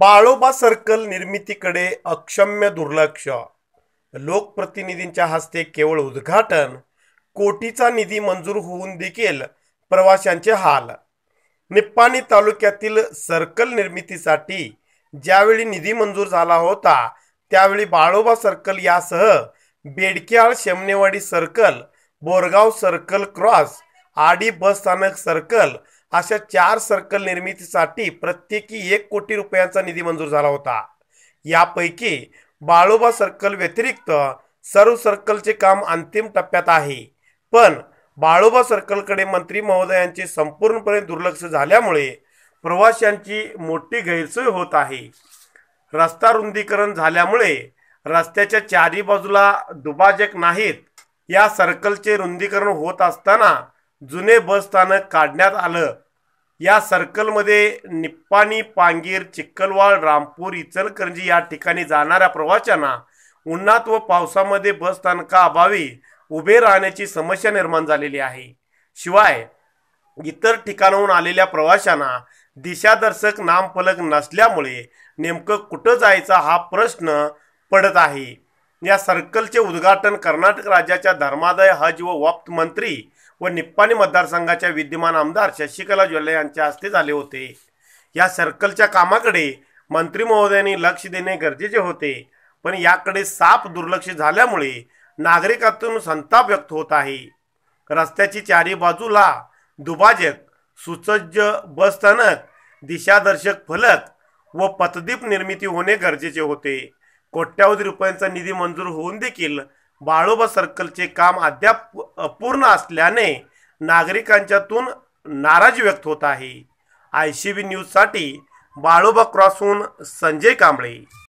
Baloba circle निर्मितीकडे अक्षम्य दुर्लक्ष लोकप्रतिनिधींच्या हस्ते केवळ उद्घाटन कोटीचा निधी मंजूर होऊन देखील प्रवाशांचे हाल निप्पाणी तालुक्यातील सर्कल निर्मितीसाठी ज्यावेळी निधी मंजूर झाला होता त्यावेळी बाळोबा सर्कल यासह Bedkyal Shemnewadi circle Borgaon circle cross Adi bus स्थानक सर्कल अशा चार सर्कल निर्मितीसाठी प्रत्येकी एक कोटी रुपयांचा निधी मंजूर झाला होता यापैकी बाळोबा सर्कल व्यतिरिक्त सर्व सर्कलचे काम अंतिम टप्प्यात आहे पण बाळोबा सर्कलकडे मंत्री महोदयांचे संपूर्णपणे दुर्लक्ष झाल्यामुळे प्रवाशांची मोठी गैरसोय होत आहे रस्ता रुंदीकरण झाल्यामुळे रस्त्याच्या चारी बाजूला दुबाजक नाहीत या सर्कलचे रुंदीकरण होत असताना जुने बसस्थानक काढण्यात आलं या सर्कलमध्ये निप्पाणी पांगीर चिखलवाड रामपूर इचलकरंजी या ठिकाणी जाणाऱ्या प्रवाशांना उन्हात व पावसामध्ये बसस्थानकाअभावी उभे राहण्याची समस्या निर्माण झालेली आहे शिवाय इतर ठिकाणाहून आलेल्या प्रवाशांना दिशादर्शक नामफलक नसल्यामुळे नेमकं कुठं जायचं हा प्रश्न पडत आहे या सर्कलचे उद्घाटन कर्नाटक राज्याच्या धर्मादाय हज व वप्त मंत्री व निप्पाणी मतदारसंघाच्या विद्यमान आमदार शशिकला ज्वेले यांच्या हस्ते झाले होते या सर्कलच्या कामाकडे मंत्री महोदयांनी लक्ष देणे गरजेचे होते पण याकडे साफ दुर्लक्ष झाल्यामुळे नागरिकातून संताप व्यक्त होत आहे रस्त्याची चारी बाजूला दुभाजक सुसज्ज बसस्थानक दिशादर्शक फलक व पथदीप निर्मिती होणे गरजेचे होते कोट्यावधी रुपयांचा निधी मंजूर होऊन देखील बाळोबा सर्कलचे काम अद्याप अपूर्ण असल्याने नागरिकांच्यातून नाराजी व्यक्त होत आहे आय सी बी न्यूजसाठी बाळोबा क्रॉसहून संजय कांबळे